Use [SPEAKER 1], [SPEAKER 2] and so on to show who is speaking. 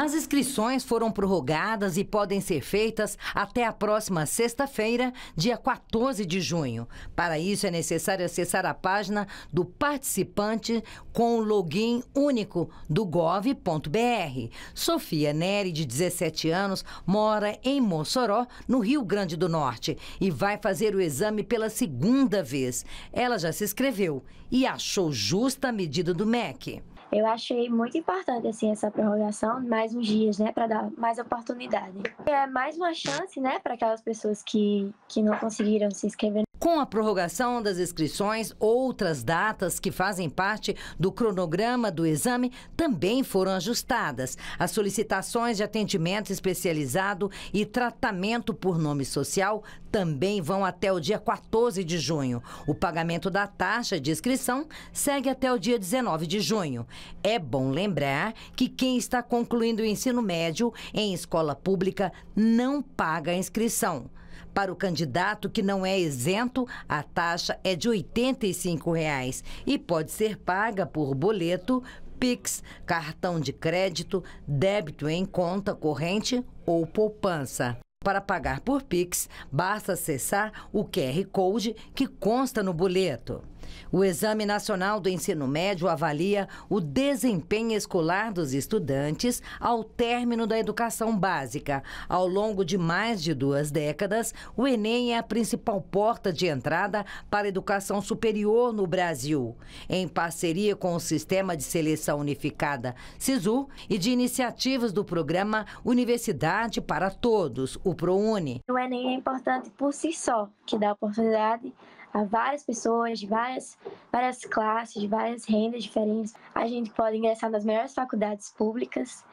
[SPEAKER 1] As inscrições foram prorrogadas e podem ser feitas até a próxima sexta-feira, dia 14 de junho. Para isso, é necessário acessar a página do participante com o login único do gov.br. Sofia Neri, de 17 anos, mora em Mossoró, no Rio Grande do Norte, e vai fazer o exame pela segunda vez. Ela já se inscreveu e achou justa a medida do MEC.
[SPEAKER 2] Eu achei muito importante assim essa prorrogação, mais uns dias, né, para dar mais oportunidade. É mais uma chance, né, para aquelas pessoas que que não conseguiram se inscrever
[SPEAKER 1] com a prorrogação das inscrições, outras datas que fazem parte do cronograma do exame também foram ajustadas. As solicitações de atendimento especializado e tratamento por nome social também vão até o dia 14 de junho. O pagamento da taxa de inscrição segue até o dia 19 de junho. É bom lembrar que quem está concluindo o ensino médio em escola pública não paga a inscrição. Para o candidato que não é isento, a taxa é de R$ 85 reais e pode ser paga por boleto, Pix, cartão de crédito, débito em conta corrente ou poupança. Para pagar por Pix, basta acessar o QR Code que consta no boleto. O Exame Nacional do Ensino Médio avalia o desempenho escolar dos estudantes ao término da educação básica. Ao longo de mais de duas décadas, o Enem é a principal porta de entrada para a educação superior no Brasil. Em parceria com o Sistema de Seleção Unificada, SISU, e de iniciativas do programa Universidade para Todos, o ProUni.
[SPEAKER 2] O Enem é importante por si só, que dá oportunidade a várias pessoas de várias, várias classes, de várias rendas diferentes. A gente pode ingressar nas melhores faculdades públicas